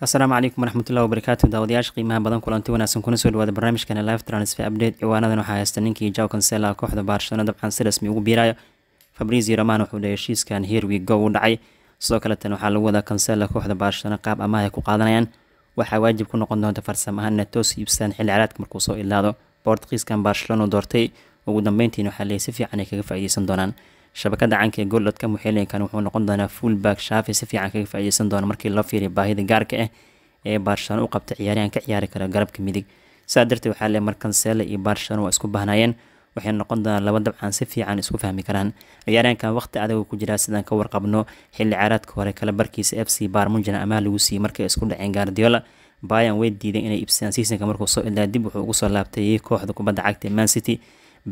asalaamu calaykum waraxmatullahi wabarakaatu daawadayaasha qiimaha badan kulanti wanaagsan kuna soo dhawaada barnaamijkan live transfer update ciwaanadan waxaa haysta ninkii jow kansela kooxda baarshano dabcan si rasmi ugu biirayo fabrizio roman wuxuu dhahay heshiiskan heerwi go u dhacay sidoo kaletan waxaa lagu wadaa kansela kooxda baarshano qaab amaah ay ku qaadanayaan waxaa waajib ku noqon doonta farsam ahaan inay toos iibsadaan xilli caraadka markuu soo ilaado boortkiiskan baarshalono doortay ugu dambeyntiina waxaa leeyay si fiican ay kaga faa'iideysan doonaan shabakada caanka ee goldadka muxeelinkan wuxuu noqon doonaa fullback shaafi si fiican kaga faa'iideysan doona markii loo fiiriyo baahida gaarka ah ee barcelona u qabta ciyaaryahan ka ciyaari kara garabka midig sidaa darteed waxaa lee mar iyo barcelona waa isku baahnaayeen waxay noqon doonaan laba dabcan si fiican isku fahmi karaan ciyaaryahankan waqti adag ku jiraa sidaan ka warqabno xilli caaradka hore kala barkiisa f c barmunjana amaah lagu siiyey markay isku dhaceen gaardiola bayan way diiday inay iibsadaan seasonka markuu soo ilaa dib wuxuu ugu soo laabtayey kooxda kubadda cagta ee man city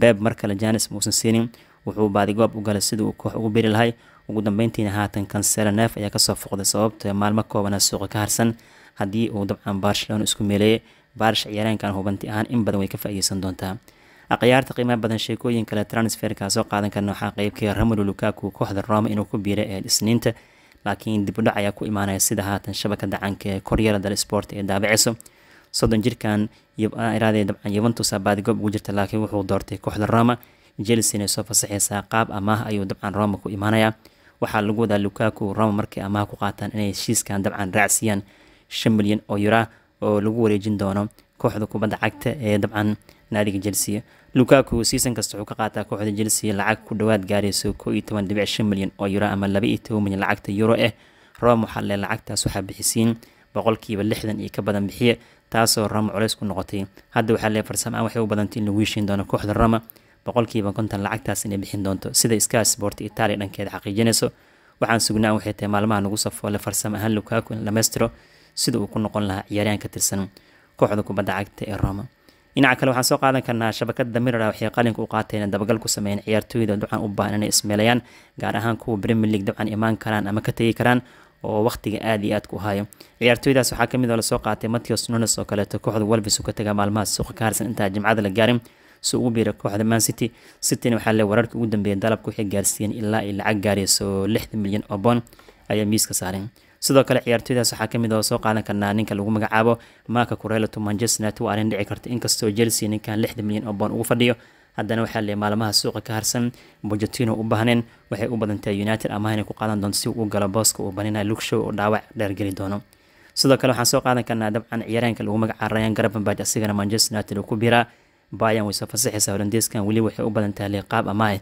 beb mar kale janis muusan siinin wuxuu baadigoab u galay sida uu koox ugu beri lahay ugu dambeyntiina haatan kansela neef ayaa kasoo foqday sababta ah maalmo koobana suuqa ka harsan haddii uu dabcan barcelona isku meeleeyay baarish ciyaareenkan hubanti ahaan in badan way ka faa'iideysan doontaa akhyaarta qiimaha badan sheekooyin kale transferkaa soo qaadan karna waxaa qeybkii ramulu lukaku kooxda roma inuu ku biiray ee isniinta laakiin dibudhac ayaa ku imaanaya sida haatan shabakada canka ee koryara dal sport ee daabiciso soddon jirkan ah, iraadee dabcan yuventus ah, baadigob ugu jirta laakiin wuxuu doortay kooxda roma jelsinay soo fasaxeysaa qaab amaah ayuu dabcan roma ku imaanayaa waxaa lagu wadaa lukaku roma markay amaah ku qaataan inay heshiiskan dabcan raacsiiyaan shan milyan oo yura oo lagu wareejin doono kooxda kubadda cagta ee dabcan naadiga chelsea lukaku season kasta wuxuu ka qaataa kooxda chelsea lacag ku dhawaad gaarayso koo milyan oo yuro ama laba milyan lacagta euro ah eh. rome waxaa lee lacagtaas waxaa bixisiin boqolkiiba lixdan iyo ka badan bixiye taasoo roma culays ku noqotay hadda waxaa lee farsamo aan waxay u badantay lagu heshiin doono kooxda roma boqolkiiba konton lacagtaas inay bixin doonto sida sky sport italia dhankeeda xaqiijinayso waxaan sugnaa waxay tahay maalmaha nagu safoole farsamo ahaan lukaaku in sida uu ku noqon lahaa ciyaaryahan ka tirsan kooxda kubadda cagta ee roma dhinaca kale waxaan soo qaadan karnaa shabakada mirara waxay qalinka u qaateen dabagal ku sameeyeen ciyaartooyda dabcan u baahan inay ismeelayaan gaar ahaan kuwa premier league dabcan imaan karaan ama ka tegi karaan oo waqtiga aada iyo aad ku hayo ciyaartooydaas waxaa kamid ah oo lasoo qaatay matthews nunes oo kaleeto kooxda walvis u ka taga maalmahaas suuqa ka harsan intaa jimcada la gaarin si ugu biira kooxda man city cityna waxaa le wararka ugu dambeeya dalabka waxay gaarsiiyeen ilaa ay lacag gaarayso lixda milyan oo boon ayaa miiska saareen sidoo kale ciyaartooydaas waxaa kamid ah oo soo qaadan karnaa ninka lagu magacaabo marka kurelato manchester united waa arrin dhici karta inkastoo chelsea ninkan lixda milyan oo boon ugu fadhiyo haddana waxaa le maalmaha suuqa ka harsan borgetino u baahneen waxay u badantahay united amaha inay ku qaadan doonto si uu galo booska uu baninaya lugshow oo dhaawac dheergeli doono sidoo kale waxaan soo qaadan karnaa dabcan ciyaareenka lagu magaca rayan garabanbaj asigana manchester united uu ku biiraa bayan wayse fasaxaysa holandeeskan weli waxay u badan tahay liqaab amahe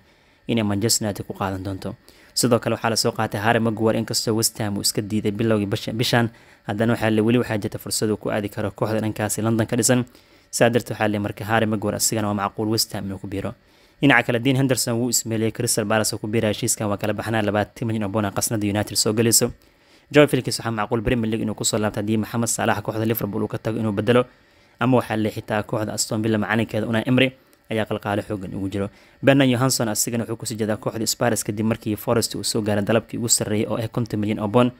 inay manchester united ku qaadan doonto sidoo kale waxaa lasoo qaatay harry maguire inkastoo westham uu iska diiday bilowgii bishan haddana waxaa le weli waxaa jirta fursadu ku aadi karo kooxda dhankaasi london ka dhisan saa darteed waxaa le harry maguire asigana waa macquul westham inuu ku biiro dhinaca kale dean henderson wuu ismeeliyey crystal palace ku biiraya heshiiskan waa kala baxnaa labaatan milyan oo boona qasnada united soo gelayso joe felix waxaa macquul premier league inuu kusoo laabta haddii maxamed saalax kooxda liverpool uu ka tago inuu bedelo ama waxaa xitaa kooxda aston villa macalinkeeda una emry ayaa qalqaale xoogan ugu jiro benan yohanson asigana wuxuu kusii jeedaa kooxda spars kadib markii forest uu soo gaaray dalabkii ugu sarreeyay oo ah konton milyan oo bond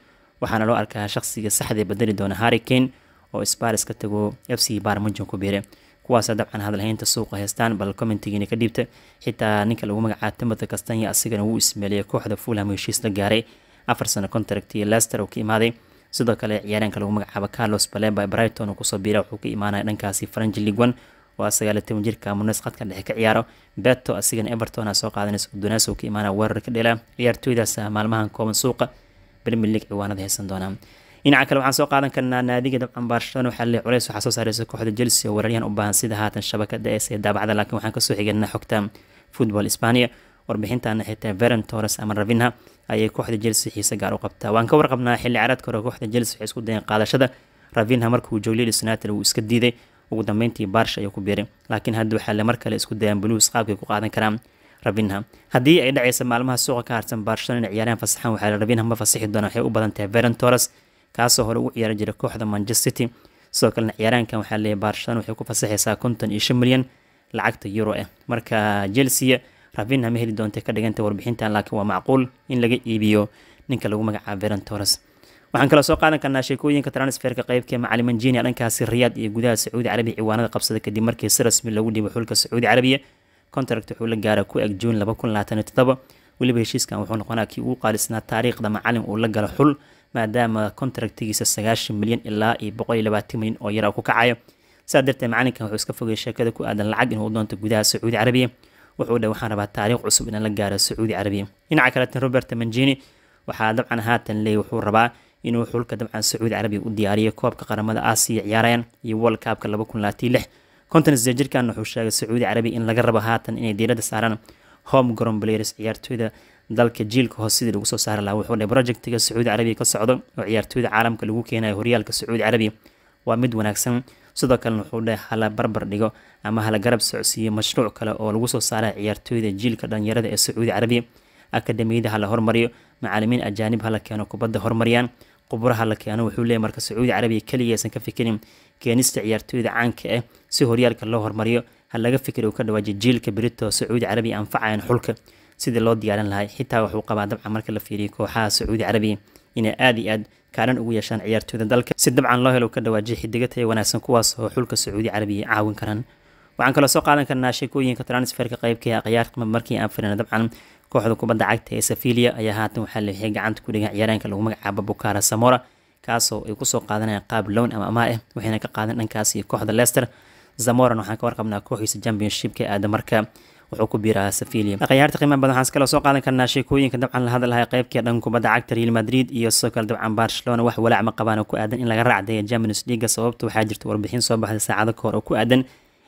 waxaana loo arkaa shaqsiga saxdee badeli doona harrikane oo spars ka tago f c barmunjan ku biire kuwaasa dabcan hadalhaynta suuqa haystaan bal commentigiina ka dhiibta xitaa ninka lagu magacaabo timothy castanya asigana wuu ismeeliyay kooxda fulham heshiis la gaaray afar sano contractiyo lester uu ka imaaday sidoo kale ciyaaryaanka lagu magacaabo carlos balemba brighton oo kusoo biira wuxuu ka imaanaya dhankaasi faranji league one sagaal toban jirka munes khadka dhexe ka ciyaaro beto asigana everton soo qaadanaysa udunaas ka imaanaya weerar ka dhela ciyaartooydaas maalmahan kooban suuqa premier league ciwaanada haysan doonaa dhinaca kale waxaan soo qaadan karnaa naadiga dabcan barshadan waxaa le culeys waxaa soo saareysa kooxda chelsea oo weeraryahan u baahan sida haatan shabakada ees daabacda laakiin waxaan kasoo xiganaa xogta football spania warbixintan xitaa veren tores ama ravinha ayay kooxda jelse xiise gaar u qabtaa waan ka warqabnaa xilli caraadka hore kooxda jelse waxay isku dayeen qaadashada ravinha markuu jowlil senatel uu iska diiday ugu dambeyntii baarsh ayuu ku biiray laakiin hadda waxaa lamar kale isku dayaan buluus qaabkay ku qaadan karaan ravinha haddii ay dhacaysa maalmaha suuqa ka harsan baarshana inay ciyaaraan fasaxan waxaa la ravinha ma fasixi doona waxay u badan tahay veren tores kaasoo hore ugu ciyaari jiray kooxda manchester city sidoo kalena ciyaaraankan waxaa leeyahay baarshana waxay ku fasaxaysaa konton iyo shan milyan lacagta euro ah marka chelsea rafinha ma heli doonta ka dhiganta warbixintan laakiin waa macquul in laga iibiyo ninka lagu magacaabo verontoros waxaan kaloo soo qaadan karnaa sheekooyinka transferka qeybka macalimanjinia dhankaasi riyaad iyo gudaha sacuudi carabiya ciwaanada qabsada kadib markii si rasmi lagu dhibo xulka sacuudi carabiya contract wuxuu la gaaraa ku eg juun weliba heshiiskan wuxuu noqonaa kii ugu qaalisnaa taariikhda macalin uu la galo xul maadaama contractigiisa sagaashan milyan ilaa iyo boqol iyo labaatan milyan oo yara ku kacayo sidaa darteed macalinkan wuxuu iska fogay sheekada ku aadan lacag inuu doonto gudaha sacuudi carabiya wuxuu dhe waxaan rabaa taariikh cusub inaan la gaaro sacuudi carabiya dhinaca kaleetan robert manjini waxaa dabcan haatan leey wuxuu rabaa inuu xulka dabcan sacuudi carabiya u diyaariyo koobka qaramada aasiya ciyaarayaan iyo world cup laba kun labaatan lix konton sideed jirkan wuxuu sheegay sacuudi carabiya in laga rabo haatan inay diiradda saaraan home ground players ciyaartooyda dalka jiilka hoos sidii lagu soo saari lahaa wuxuu dhe projectiga sacuudi carabiya ka socdo oo ciyaartooyda caalamka lagu keenayo horyaalka sacuudi carabiya waa mid wanaagsan sidoo kalena wuxuu dheh hala barbar dhigo ama hala garab socsiiyo mashruuc kale oo lagu soo saara ciyaartooyda jiilka dhalinyarada ee sacuudi carabiya akademiyada hala hormariyo macalimiin ajaanib hala keeno kubadda hormariyaan quburaha la keeno wuxuu leeyahy marka sacuudi carabiya keligaysan ka fikirin keenista ciyaartooyda caanka ah si horyaalka loo hormariyo ha laga fikir uu ka dhawaaji jiilka birito sacuudi carabiya anfacayan xulka sidii loo diyaarin lahay xitaa wuxuu qabaa dabcan marka la fiiriyo kooxaha sacuudi carabiya inay aada iyo aada kaalin ugu yeeshaan ciyaartooyda dalka si dabcan loo helo ka xidiga xidigataya wanaagsan kuwaas oo xulka sacuudi carabiya caawin karaan waxaan kaloo soo qaadan karnaa sheekooyinka transferka qaybka ciyaarta markii aan firina dabcan kooxda kubadda cagta ee sefilia ayaa haatan waxaa leexiyay gacanta ku dhigan ciyaaryaanka lagu magacaabo bukara samora kaasoo ay kusoo qaadanayaan qaab lown ama amaa ah eh, waxayna ka qaadan dhankaas iyo kooxda leicester zamoran waxaan ka warqabnaa kooxiisa championshipka aada marka wuxuu ku biirahaa safilia akhyaarta qiimaha badan waxaan kaloo soo qaadan karnaa sheekooyinka dabcan la hadlahay qaybkii dhan kubadda cagta real madrid iyo sidoo kale dabcan barcelona wax walaac ma qabaan oo ku aadan in laga raacdeeya champions leaga sababta waxaa jirta warbixin soo baxday saacado ka hor oo ku aadan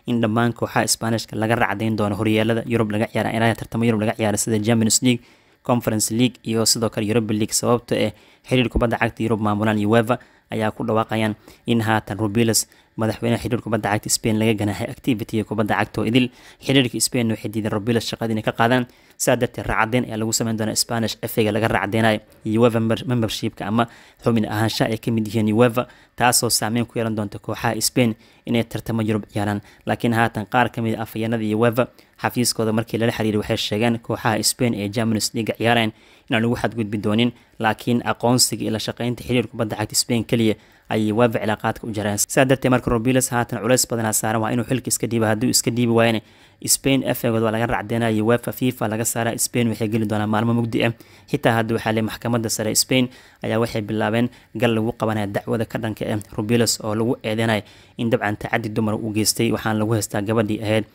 in dhammaan kooxaha isbaanishka laga racdayn doono horyeelada yurub laga ciyaara ilaa tartamo yurub laga ciyaara sida champions league conference league iyo sidoo kale europa league sababta ee eh xiriir kubadda cagta yurub maamulaan ueva ayaa ku dhawaaqayaan in haatan rubiles madaxweynaha xiriir kubadda cagta spain laga ganaaxay activitiga kubadda cagta oo idil xiriirka spain waxay diiday rabila shaqada inay ka qaadaan sidaa darteed raacadeen ayaa lagu sameyn doona spanish efega laga raacdeenayo ueva membershipka ama xubin ahaansha ay ka mid yihiin ueva taasoo saameyn ku yeelan doonta kooxaha spain inay tartamo yurub ciyaaraan laakiin haatan qaar ka mid a ah afhayeenada ueva xafiiskooda markii lala xiriiray waxay sheegeen kooxaha spain ee germanis liga ciyaareen inaan lagu xadgudbi doonin laakiin aqoonsiga ila shaqeynta xiriir kubadda cagta spain keliya ayay waafic cilaaqaadka u jareen sidaa darteed marka robiles haatan culays badanaa saaran waa inuu xilka iska dhiiba hadduu iska dhiibi waayane spain f egood waa laga racdeenaya wefa fifa laga saara spain waxay geli doonaa maalmo mugdi ah xitaa hadda waxaa le maxkamadda sare spain ayaa waxay bilaabeen gal lagu qabanaya dacwada ka dhanka ah rubilos oo lagu eedeynaya in dabcan tacadi dumar u geystay waxaana lagu haystaa gabadhii ahayd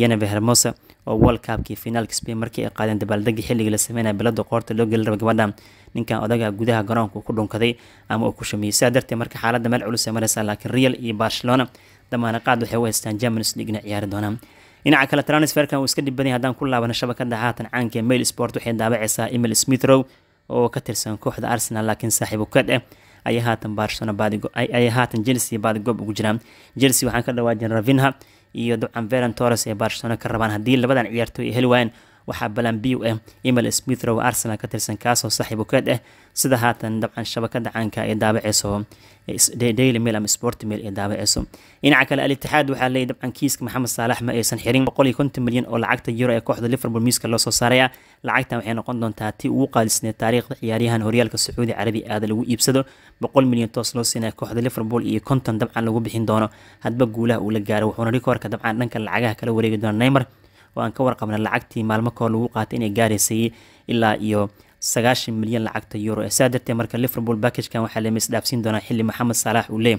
yeneve hermosa oo world cupkii finaalka spain markii ay qaadeen dabaaldegii xilligii la sameynaya bilada qoorta loo gelin raba gabadha ninkan odaga gudaha garoonka ku dhunkaday ama uu ku shumiyey sidaa darteed marka xaaladda meel culus ee mareysa laakiin real iyo barcelona damaana waxay u haystaan germans leaguena ciyaari doonaan dhinaca kale transferkan wuu iska dhibanyahay haddaan ku laabana shabakada haatan caanka ee mail sport waxay daabacaysaa emil smithrow oo ka tirsan kooxda arsenal laakiin saaxiibo ka dheh ayay haatan barcelona baadigo ayay haatan chelsea baadigoob ugu jiraan chelsea waxaan ka dhawaajin ravinha iyo ducan veran torres ee barcelona ka rabaan haddii labadan ciyaartoy ay heli waayaan waxaa balanbiw ah emil smithrow arsenal ka tirsan kaasoo saaxiibukeed ah sida haatan dabcan shabakada caanka ee daabaceyso daily mail ama sport mail ee daabaceyso dhinaca kale al waxaa leeyay dabcan kiiska maxamed saalax ma aysan xirin boqol iyo konton milyan oo lacagta euro ee kooxda liverpool miiska loo soo saaraya lacagtan waxay noqon doontaa tii ugu qaalisneed taariikhda ciyaaryahan horyaalka sacuudi carabi aada lagu iibsado boqol milyan toos loo siinaya kooxda liverpool iyo konton dabcan lagu bixin doono hadba guulaha uu la gaaro wuxuuna rikoorka dabcan dhanka lacagaha kala wareegi doona neymar oo aan ka warqabnay lacagtii maalmo koo lagu qaatay inay gaaraysay ilaa iyo sagaashan milyan lacagta euro saa darteed marka liverpool backagkan waxaa lama isdhaafsiin doonaa xilli maxamed saalax uu leey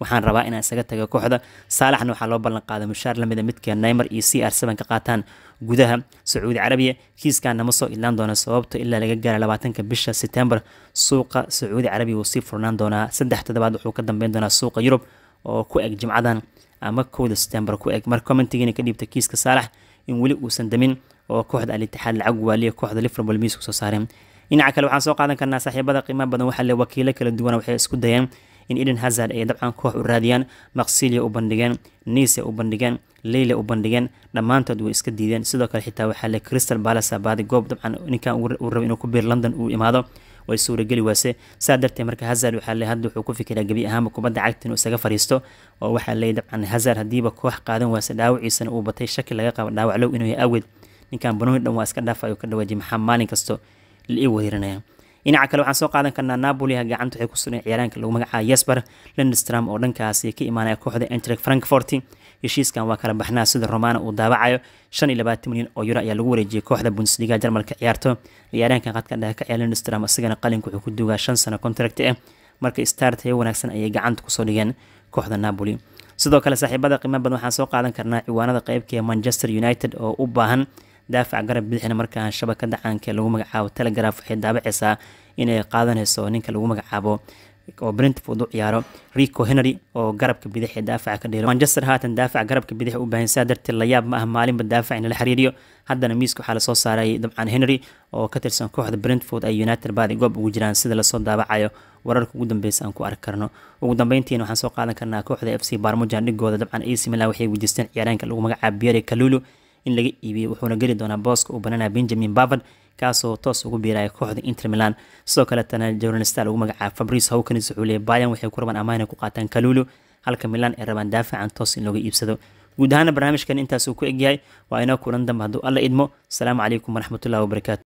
waxaan rabaa inaan isaga taga kooxda saalaxna waxaa loo ballan qaaday mushaar lamida ah midka neymer iyo c r seven ka qaataan gudaha sacuudi carabiya kiiskaana ma soo ilaan doona sababta ilaa laga gaara labaatanka bisha setembar suuqa sacuudi carabiya wuu sii furnaan doonaa saddex toddobaad wuxuu ka dambeyn doonaa suuqa yurub oo ku eg jimcadan ama kowda setembar ku eg marka commentigiina ka dhiibta kiiska saalax in weli uusan damin oo kooxda alitixaad lacag waaliya kooxda liverpool miis soo saareen dhinaca kale waxaan soo qaadan karnaa saaxiibada qiimaha badan waxaa le wakiilo kala duwana waxay isku dayeen in eden hazard ay dabcan koox u raadiyaan maqsilia u bandhigeen nice u bandhigeen leyle u bandhigeen dhammaantood way iska diideen sidoo kale xitaa waxaa le crystal balasa baadi goob dabcan ninkan u raba inuu ku biir london uu imaado way suurageli waase saa darteed marka waxaa waxaale hadda wuxuu ku fikiraa gebi ahaanba kubadda cagta inuu isaga fariisto oo waxaa leey dabcan hazar haddiiba koox qaadan waase dhaawaciisana uu batay shaki laga qabo dhaawaclow inuu yahay aweed ninkan banooni dhan waa iska dhaaf ayuu ka dhawaajiyay maxaa maalin kasto la i wareerinaya dhinaca kale waxaan soo qaadan karnaa napoliha gacanta waxay ku sugan ciyaaraanka lagu magacaaba yesber lindstram oo dhankaasi ka imaanaya kooxda entrek frankfort heshiiskan waa kala baxnaa sida romana uu daawacayo shan iyo labaatan milyan oo euro ayaa lagu wareejiyay kooxda bundesliga jarmalka ciyaarto ciyaaraankan qadka dhexe ka ciyaar lindstram isagana qalinka wuxuu ku duugaa shan sano contract ah marka startaya wanaagsan ayay gacanta kusoo dhigeen kooxda napoli sidoo kale saaxiibada qiimo badan waxaan soo qaadan karnaa ciwaanada qeybka manchester united oo u baahan daafac garab bidixna markaa shabakada caanka lagu magacaabo telegraf waxay daabaceysaa inay qaadanayso ninka lagu magacaabo oo brentford u ciyaaro rico henry oo garabka bidix ee daafaca ka dheelo manchester haatan daafac garabka bidix u baahan saa darteed layaab ma ah maalinba daafac in xiriiriyo haddana miiska waxaa lasoo saaray dabcan henry oo ka tirsan kooxda brentford ay united baadi goob ugu jiraan sida lasoo daabacayo wararka ugu dambeysa aan ku arki karno ugu dambeyntiina waxaan soo qaadan karnaa kooxda f c barmujan dhigooda dabcan ac milan waxay wejisteen ciyaareenka lagu magacaaba biere kalulu in laga iibiyey wuxuuna geli doonaa booska uu bananaa benjamin bavan kaasoo toos ugu biiraya kooxda inter milan sidoo kaletana jornalista ugu magacaa fabris hawkins wuxuu leeyay bayan waxay ku rabaan amaana ku qaataan kalulu halka milan ay rabaan daafacan toos in looga iibsado guud ahaana barnaamijkan intaasuu ku egyahay waa inoo kulan dambe hadduu alla idmo asalaamu calaykum waraxmatullahi wabarakaatu